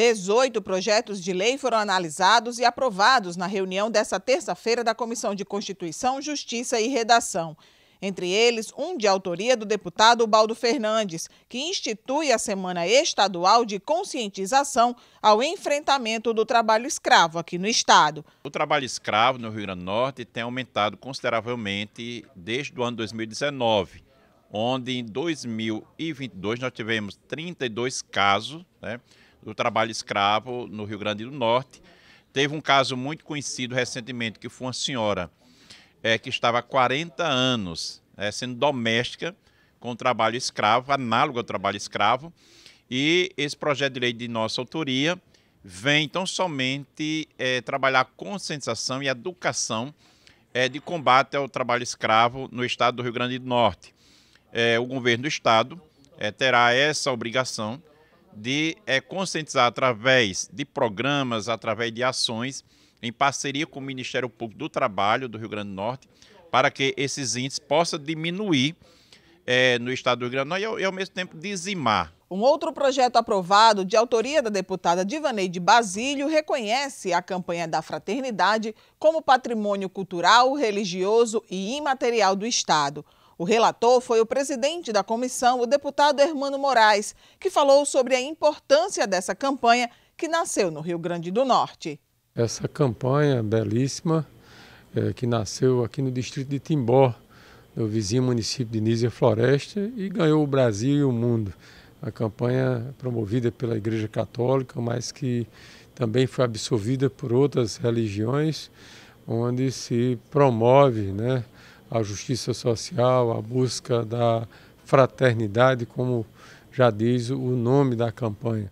18 projetos de lei foram analisados e aprovados na reunião desta terça-feira da Comissão de Constituição, Justiça e Redação. Entre eles, um de autoria do deputado Baldo Fernandes, que institui a Semana Estadual de Conscientização ao Enfrentamento do Trabalho Escravo aqui no Estado. O trabalho escravo no Rio Grande do Norte tem aumentado consideravelmente desde o ano 2019 onde em 2022 nós tivemos 32 casos, né? do trabalho escravo no Rio Grande do Norte. Teve um caso muito conhecido recentemente, que foi uma senhora é, que estava há 40 anos é, sendo doméstica com trabalho escravo, análogo ao trabalho escravo, e esse projeto de lei de nossa autoria vem tão somente é, trabalhar a conscientização e a educação é, de combate ao trabalho escravo no estado do Rio Grande do Norte. É, o governo do estado terá essa obrigação de é, conscientizar através de programas, através de ações, em parceria com o Ministério Público do Trabalho do Rio Grande do Norte, para que esses índices possam diminuir é, no estado do Rio Grande do Norte e ao, e, ao mesmo tempo, dizimar. Um outro projeto aprovado, de autoria da deputada Divaneide Basílio, reconhece a campanha da fraternidade como patrimônio cultural, religioso e imaterial do Estado. O relator foi o presidente da comissão, o deputado Hermano Moraes, que falou sobre a importância dessa campanha que nasceu no Rio Grande do Norte. Essa campanha belíssima, é, que nasceu aqui no distrito de Timbó, no vizinho município de Nízia Floresta, e ganhou o Brasil e o mundo. A campanha promovida pela Igreja Católica, mas que também foi absorvida por outras religiões, onde se promove né, a justiça social, a busca da fraternidade, como já diz o nome da campanha.